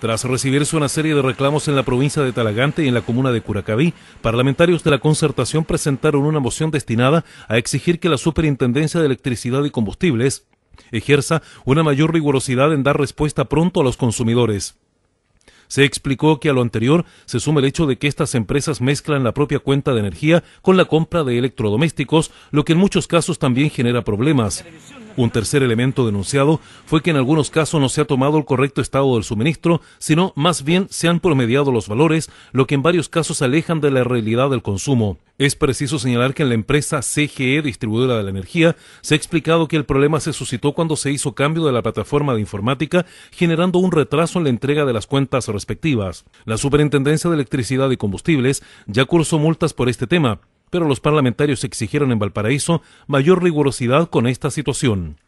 Tras recibirse una serie de reclamos en la provincia de Talagante y en la comuna de Curacaví, parlamentarios de la concertación presentaron una moción destinada a exigir que la Superintendencia de Electricidad y Combustibles ejerza una mayor rigurosidad en dar respuesta pronto a los consumidores. Se explicó que a lo anterior se suma el hecho de que estas empresas mezclan la propia cuenta de energía con la compra de electrodomésticos, lo que en muchos casos también genera problemas. Un tercer elemento denunciado fue que en algunos casos no se ha tomado el correcto estado del suministro, sino más bien se han promediado los valores, lo que en varios casos alejan de la realidad del consumo. Es preciso señalar que en la empresa CGE, distribuidora de la energía, se ha explicado que el problema se suscitó cuando se hizo cambio de la plataforma de informática, generando un retraso en la entrega de las cuentas respectivas. La Superintendencia de Electricidad y Combustibles ya cursó multas por este tema pero los parlamentarios exigieron en Valparaíso mayor rigurosidad con esta situación.